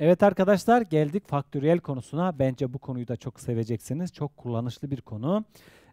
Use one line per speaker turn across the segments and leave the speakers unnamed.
Evet arkadaşlar geldik faktöriyel konusuna. Bence bu konuyu da çok seveceksiniz. Çok kullanışlı bir konu.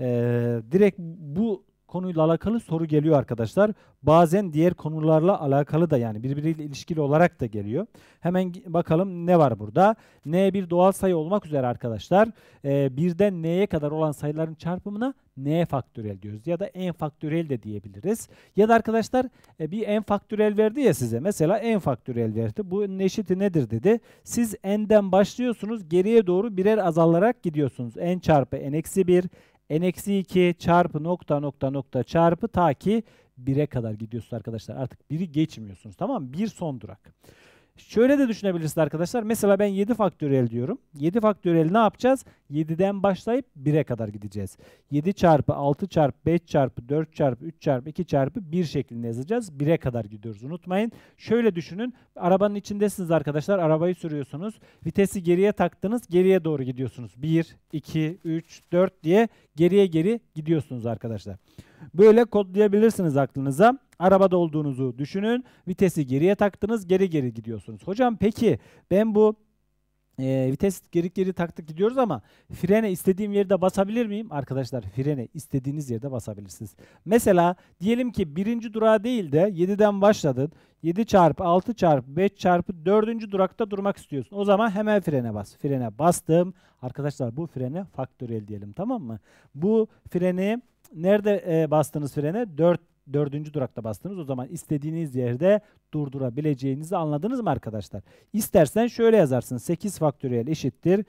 Ee, direkt bu konuyla alakalı soru geliyor arkadaşlar. Bazen diğer konularla alakalı da yani birbiriyle ilişkili olarak da geliyor. Hemen bakalım ne var burada. N bir doğal sayı olmak üzere arkadaşlar. E, birden N'ye kadar olan sayıların çarpımına N faktörel diyoruz ya da N faktörel de diyebiliriz. Ya da arkadaşlar e, bir N faktörel verdi ya size. Mesela N faktörel verdi. Bu eşiti nedir dedi. Siz N'den başlıyorsunuz geriye doğru birer azalarak gidiyorsunuz. N çarpı N eksi 1, n-2 çarpı nokta nokta nokta çarpı ta ki 1'e kadar gidiyorsunuz arkadaşlar. Artık 1'i geçmiyorsunuz tamam mı? Bir son durak. Şöyle de düşünebilirsiniz arkadaşlar. Mesela ben 7 faktöriyel diyorum. 7 faktöriyel ne yapacağız? 7'den başlayıp 1'e kadar gideceğiz. 7 çarpı 6 çarpı 5 çarpı 4 çarpı 3 çarpı 2 çarpı 1 şeklinde yazacağız. 1'e kadar gidiyoruz. Unutmayın. Şöyle düşünün. Arabanın içindesiniz arkadaşlar. Arabayı sürüyorsunuz. Vitesi geriye taktınız. Geriye doğru gidiyorsunuz. 1, 2, 3, 4 diye geriye geri gidiyorsunuz arkadaşlar. Böyle kodlayabilirsiniz aklınıza. Arabada olduğunuzu düşünün. Vitesi geriye taktınız, geri geri gidiyorsunuz. Hocam peki ben bu e, vites geri geri taktık gidiyoruz ama frene istediğim yerde basabilir miyim? Arkadaşlar frene istediğiniz yerde basabilirsiniz. Mesela diyelim ki birinci durağa değil de 7'den başladın. 7 çarpı 6 çarpı 5 çarpı 4. durakta durmak istiyorsun. O zaman hemen frene bas. Frene bastım. Arkadaşlar bu frene faktörel diyelim tamam mı? Bu freni nerede e, bastınız frene? 4 dördüncü durakta bastınız. O zaman istediğiniz yerde durdurabileceğinizi anladınız mı arkadaşlar? İstersen şöyle yazarsın. 8 faktöriyel eşittir.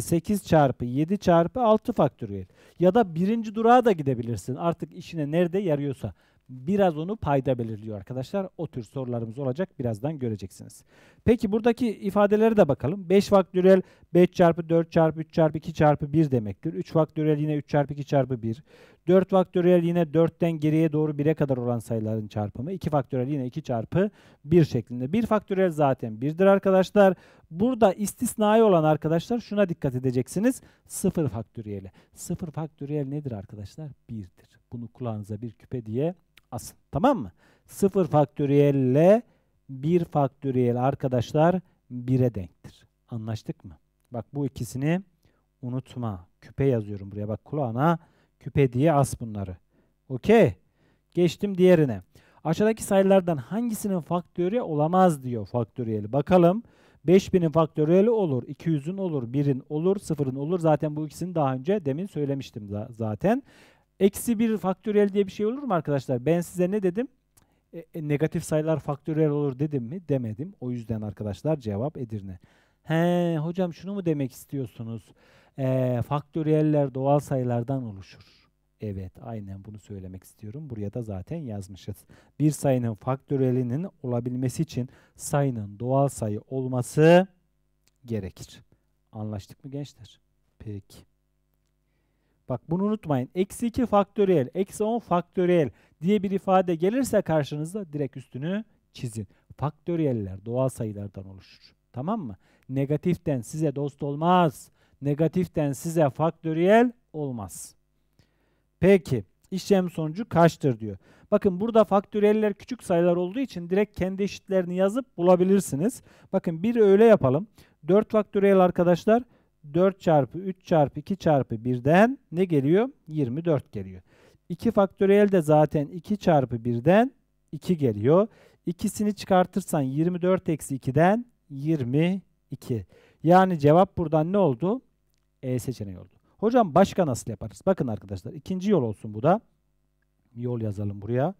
8 çarpı 7 çarpı 6 faktöriyel. Ya da birinci durağa da gidebilirsin. Artık işine nerede yarıyorsa. Biraz onu payda belirliyor arkadaşlar. O tür sorularımız olacak. Birazdan göreceksiniz. Peki buradaki ifadelere de bakalım. 5 faktöriyel 5 çarpı 4 çarpı 3 çarpı 2 çarpı 1 demektir. 3 faktöriyel yine 3 çarpı 2 çarpı 1. 4 faktöriyel yine 4'ten geriye doğru 1'e kadar olan sayıların çarpımı. 2 faktöriyel yine 2 çarpı 1 şeklinde. 1 faktöriyel zaten 1'dir arkadaşlar. Burada istisnai olan arkadaşlar şuna dikkat edeceksiniz. 0 faktöriyeli. 0 faktöriyel nedir arkadaşlar? 1'dir. Bunu kulağınıza bir küpe diye asın. Tamam mı? 0 faktöriyelle 1 faktöriyel arkadaşlar 1'e denktir. Anlaştık mı? Bak bu ikisini unutma. Küpe yazıyorum buraya. Bak kulağına Küpe diye as bunları. Okey. Geçtim diğerine. Aşağıdaki sayılardan hangisinin faktöriyeli olamaz diyor faktöriyeli. Bakalım 5000'in faktöriyeli olur, 200'ün olur, 1'in olur, 0'ın olur. Zaten bu ikisini daha önce demin söylemiştim da zaten. Eksi 1 faktöriyel diye bir şey olur mu arkadaşlar? Ben size ne dedim? E, e negatif sayılar faktöriyel olur dedim mi? Demedim. O yüzden arkadaşlar cevap Edirne. He hocam şunu mu demek istiyorsunuz? E, faktöriyeller doğal sayılardan oluşur. Evet aynen bunu söylemek istiyorum. Buraya da zaten yazmışız. Bir sayının faktöriyelinin olabilmesi için sayının doğal sayı olması gerekir. Anlaştık mı gençler? Peki. Bak bunu unutmayın. Eksi 2 faktöriyel, eksi 10 faktöriyel diye bir ifade gelirse karşınızda direkt üstünü çizin. Faktöriyeller doğal sayılardan oluşur. Tamam mı? Negatiften size dost olmaz. Negatiften size faktöriyel olmaz. Peki işlem sonucu kaçtır diyor. Bakın burada faktöriyeller küçük sayılar olduğu için direkt kendi eşitlerini yazıp bulabilirsiniz. Bakın bir öyle yapalım. 4 faktöriyel arkadaşlar 4 çarpı 3 çarpı 2 çarpı 1'den ne geliyor? 24 geliyor. 2 faktöriyel de zaten 2 çarpı 1'den 2 geliyor. İkisini çıkartırsan 24 eksi 2'den 22. Yani cevap buradan ne oldu? E seçeneği oldu. Hocam başka nasıl yaparız? Bakın arkadaşlar ikinci yol olsun bu da. Yol yazalım buraya.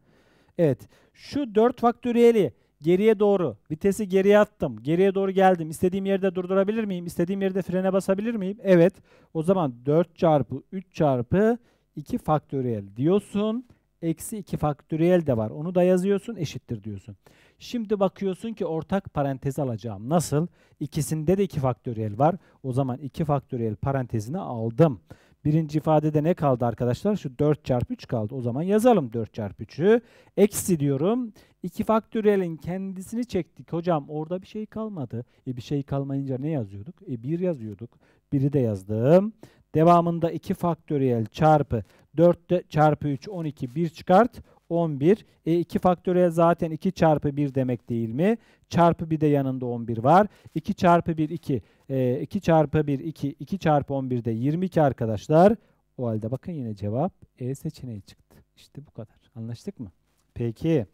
Evet şu 4 faktöriyeli geriye doğru vitesi geriye attım. Geriye doğru geldim. İstediğim yerde durdurabilir miyim? İstediğim yerde frene basabilir miyim? Evet. O zaman 4 çarpı 3 çarpı 2 faktöriyel diyorsun. Eksi 2 faktöriyel de var. Onu da yazıyorsun eşittir diyorsun. Şimdi bakıyorsun ki ortak parantez alacağım. Nasıl? İkisinde de 2 faktöriyel var. O zaman 2 faktöriyel parantezini aldım. Birinci ifadede ne kaldı arkadaşlar? Şu 4 çarpı 3 kaldı. O zaman yazalım 4 çarpı 3'ü. Eksi diyorum. 2 faktöriyelin kendisini çektik. Hocam orada bir şey kalmadı. E bir şey kalmayınca ne yazıyorduk? E 1 yazıyorduk. 1'i de yazdım. Devamında 2 faktöriyel çarpı 4 çarpı 3 12 1 çıkart 11. E 2 faktöriyel zaten 2 çarpı 1 demek değil mi? Çarpı bir de yanında 11 var. 2 çarpı 1 2. E, 2 çarpı 1 2. 2 çarpı 11 de 22 arkadaşlar. O halde bakın yine cevap E seçeneği çıktı. İşte bu kadar. Anlaştık mı? Peki.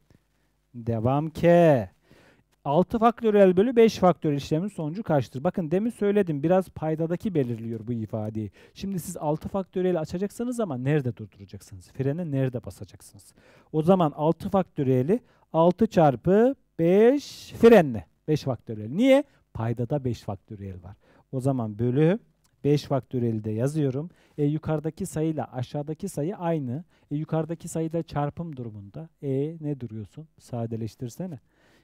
Devam ki 6 faktöriyel bölü 5 faktöriyel işlemin sonucu kaçtır? Bakın demin söyledim biraz paydadaki belirliyor bu ifadeyi. Şimdi siz 6 faktöriyel açacaksınız ama nerede durduracaksınız? Frene nerede basacaksınız? O zaman 6 faktöriyeli 6 çarpı 5 frenle 5 faktöriyel. Niye? Paydada 5 faktöriyel var. O zaman bölü 5 faktöriyeli de yazıyorum. E, yukarıdaki sayıyla aşağıdaki sayı aynı. E, yukarıdaki sayıda çarpım durumunda. E ne duruyorsun? Sadeleştirsene.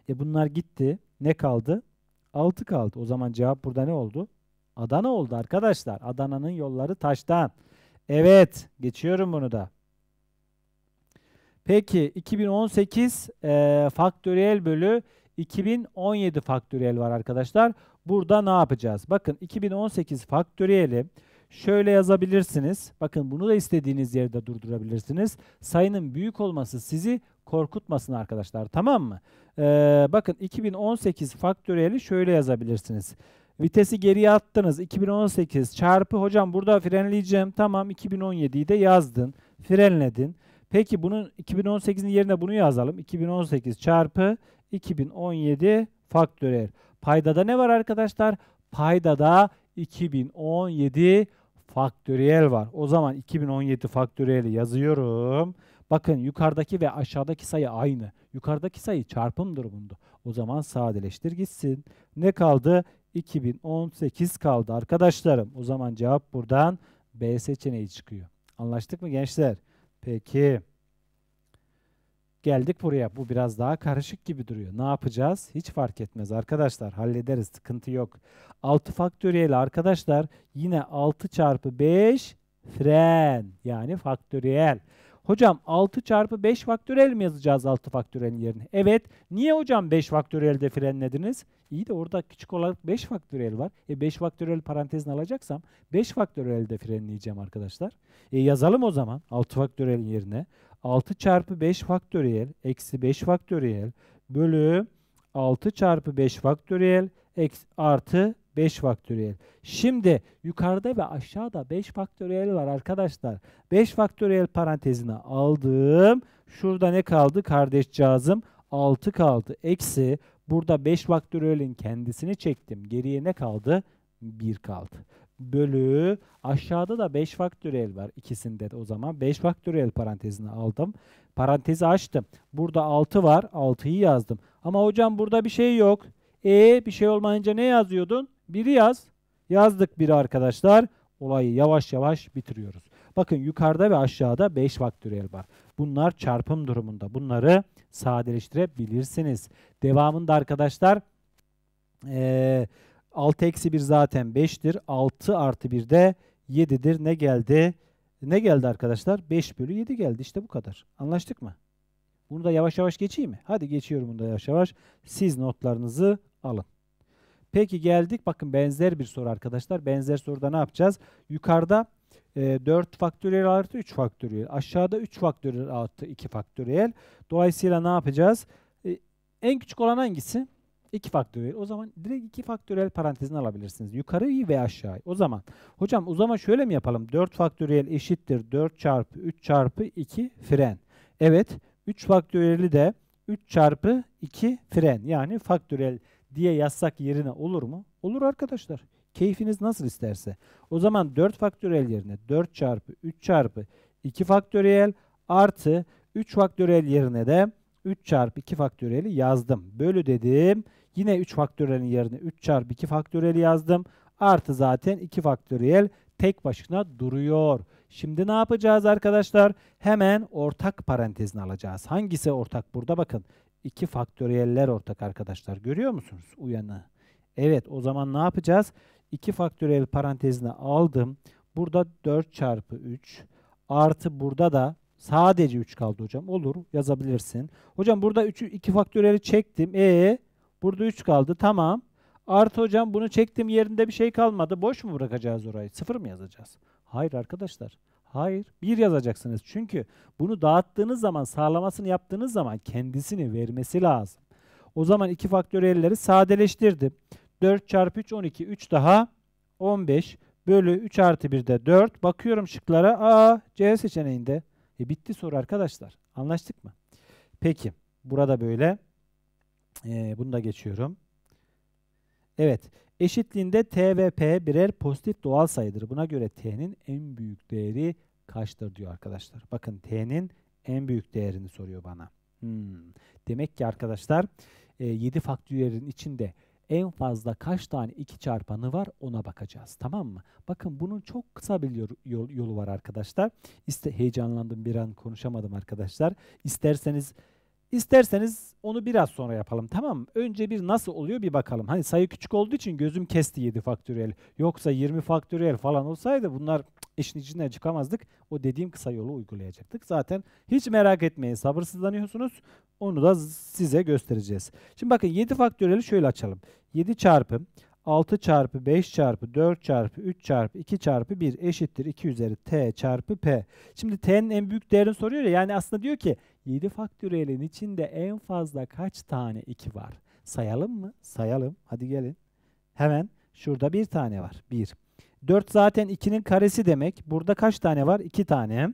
E bunlar gitti. Ne kaldı? 6 kaldı. O zaman cevap burada ne oldu? Adana oldu arkadaşlar. Adana'nın yolları taştan. Evet. Geçiyorum bunu da. Peki 2018 e, faktöriyel bölü 2017 faktöriyel var arkadaşlar. Burada ne yapacağız? Bakın 2018 faktöriyeli şöyle yazabilirsiniz. Bakın bunu da istediğiniz yerde durdurabilirsiniz. Sayının büyük olması sizi korkutmasın arkadaşlar tamam mı? Ee, bakın 2018 faktöriyeli şöyle yazabilirsiniz. Vitesi geriye attınız 2018 çarpı hocam burada frenleyeceğim tamam 2017'yi de yazdın frenledin. Peki bunun 2018'in yerine bunu yazalım. 2018 çarpı 2017 faktöriyel. Paydada ne var arkadaşlar? Paydada 2017 faktöriyel var. O zaman 2017 faktöriyeli yazıyorum. Bakın yukarıdaki ve aşağıdaki sayı aynı. Yukarıdaki sayı çarpım durumunda. O zaman sadeleştir gitsin. Ne kaldı? 2018 kaldı arkadaşlarım. O zaman cevap buradan B seçeneği çıkıyor. Anlaştık mı gençler? Peki. Geldik buraya. Bu biraz daha karışık gibi duruyor. Ne yapacağız? Hiç fark etmez arkadaşlar. Hallederiz. Sıkıntı yok. 6 faktöriyel arkadaşlar yine 6 çarpı 5 fren yani faktöriyel. Hocam 6 çarpı 5 faktörel mi yazacağız 6 faktörel yerine? Evet. Niye hocam 5 faktörel de frenlediniz? İyi de orada küçük olarak 5 faktörel var. E 5 faktörel parantezini alacaksam 5 faktörel de frenleyeceğim arkadaşlar. E yazalım o zaman 6 faktörel yerine. 6 çarpı 5 faktörel eksi 5 faktörel bölü 6 çarpı 5 faktörel artı 5 faktöriyel. Şimdi yukarıda ve aşağıda 5 faktöriyel var arkadaşlar. 5 faktöriyel parantezine aldım. Şurada ne kaldı kardeşcağızım? 6 kaldı. Eksi burada 5 faktöriyelin kendisini çektim. Geriye ne kaldı? 1 kaldı. Bölü aşağıda da 5 faktöriyel var ikisinde de o zaman. 5 faktöriyel parantezine aldım. Parantezi açtım. Burada 6 var. 6'yı yazdım. Ama hocam burada bir şey yok. E bir şey olmayınca ne yazıyordun? Biri yaz. Yazdık biri arkadaşlar. Olayı yavaş yavaş bitiriyoruz. Bakın yukarıda ve aşağıda 5 faktöriyel var. Bunlar çarpım durumunda. Bunları sadeleştirebilirsiniz. Devamında arkadaşlar ee, 6 eksi 1 zaten 5'tir. 6 artı 1 de 7'dir. Ne geldi? Ne geldi arkadaşlar? 5 bölü 7 geldi. İşte bu kadar. Anlaştık mı? Bunu da yavaş yavaş geçeyim mi? Hadi geçiyorum bunu da yavaş yavaş. Siz notlarınızı alın. Peki geldik bakın benzer bir soru arkadaşlar. Benzer soruda ne yapacağız? Yukarıda e, 4 faktöriyel artı 3 faktöriyel. Aşağıda 3 faktöriyel artı 2 faktöriyel. Dolayısıyla ne yapacağız? E, en küçük olan hangisi? 2 faktöriyel. O zaman direkt 2 faktöriyel parantezine alabilirsiniz. Yukarıyı ve aşağıyı. O zaman hocam o zaman şöyle mi yapalım? 4 faktöriyel eşittir 4 çarpı 3 çarpı 2 fren. Evet 3 faktöriyeli de 3 çarpı 2 fren yani faktöriyel diye yazsak yerine olur mu? Olur arkadaşlar. Keyfiniz nasıl isterse. O zaman 4 faktöriyel yerine 4 çarpı 3 çarpı 2 faktöriyel artı 3 faktöriyel yerine de 3 çarpı 2 faktöriyeli yazdım. Bölü dedim. Yine 3 faktöriyelin yerine 3 çarpı 2 faktöriyeli yazdım. Artı zaten 2 faktöriyel tek başına duruyor. Şimdi ne yapacağız arkadaşlar? Hemen ortak parantezini alacağız. Hangisi ortak burada? Bakın 2 faktöriyeller ortak arkadaşlar. Görüyor musunuz uyanı? Evet o zaman ne yapacağız? 2 faktöriyel parantezine aldım. Burada 4 çarpı 3 artı burada da sadece 3 kaldı hocam. Olur yazabilirsin. Hocam burada 3'ü 2 faktöriyeli çektim. E burada 3 kaldı. Tamam. Artı hocam bunu çektim yerinde bir şey kalmadı. Boş mu bırakacağız orayı? Sıfır mı yazacağız? Hayır arkadaşlar. Hayır. bir yazacaksınız. Çünkü bunu dağıttığınız zaman, sağlamasını yaptığınız zaman kendisini vermesi lazım. O zaman 2 faktöriyelleri sadeleştirdim. 4 çarpı 3 12. 3 daha 15 bölü 3 artı 1 de 4. Bakıyorum şıklara. A, C seçeneğinde. E bitti soru arkadaşlar. Anlaştık mı? Peki. Burada böyle. Ee, bunu da geçiyorum. Evet. Eşitliğinde t ve p birer pozitif doğal sayıdır. Buna göre t'nin en büyük değeri kaçtır diyor arkadaşlar. Bakın t'nin en büyük değerini soruyor bana. Hmm. Demek ki arkadaşlar e, 7 faktöriyelin içinde en fazla kaç tane 2 çarpanı var ona bakacağız. Tamam mı? Bakın bunun çok kısa bir yolu var arkadaşlar. İste, heyecanlandım bir an konuşamadım arkadaşlar. İsterseniz İsterseniz onu biraz sonra yapalım tamam mı? Önce bir nasıl oluyor bir bakalım. Hani sayı küçük olduğu için gözüm kesti 7 faktöriyel. Yoksa 20 faktöriyel falan olsaydı bunlar işin içinden çıkamazdık. O dediğim kısa yolu uygulayacaktık. Zaten hiç merak etmeyin sabırsızlanıyorsunuz. Onu da size göstereceğiz. Şimdi bakın 7 faktöriyeli şöyle açalım. 7 çarpı 6 çarpı 5 çarpı 4 çarpı 3 çarpı 2 çarpı 1 eşittir 2 üzeri t çarpı p. Şimdi t'nin en büyük değerini soruyor ya yani aslında diyor ki 7 faktöriyelin içinde en fazla kaç tane 2 var? Sayalım mı? Sayalım. Hadi gelin. Hemen şurada bir tane var. 1. 4 zaten 2'nin karesi demek. Burada kaç tane var? 2 tane.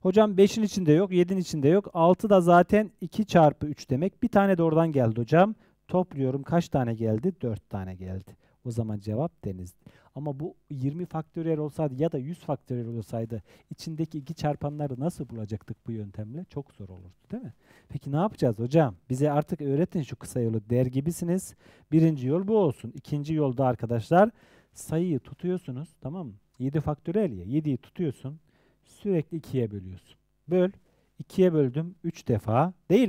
Hocam 5'in içinde yok, 7'in içinde yok. 6 da zaten 2 çarpı 3 demek. Bir tane de oradan geldi hocam. Topluyorum kaç tane geldi? 4 tane geldi. O zaman cevap denizdi. Ama bu 20 faktöriyel olsaydı ya da 100 faktöriyel olsaydı içindeki iki çarpanları nasıl bulacaktık bu yöntemle? Çok zor olurdu değil mi? Peki ne yapacağız hocam? Bize artık öğretin şu kısa yolu der gibisiniz. Birinci yol bu olsun. İkinci yolda arkadaşlar sayıyı tutuyorsunuz tamam mı? 7 faktöriyel ya 7'yi tutuyorsun. Sürekli 2'ye bölüyorsun. Böl. 2'ye böldüm 3 defa değil mi?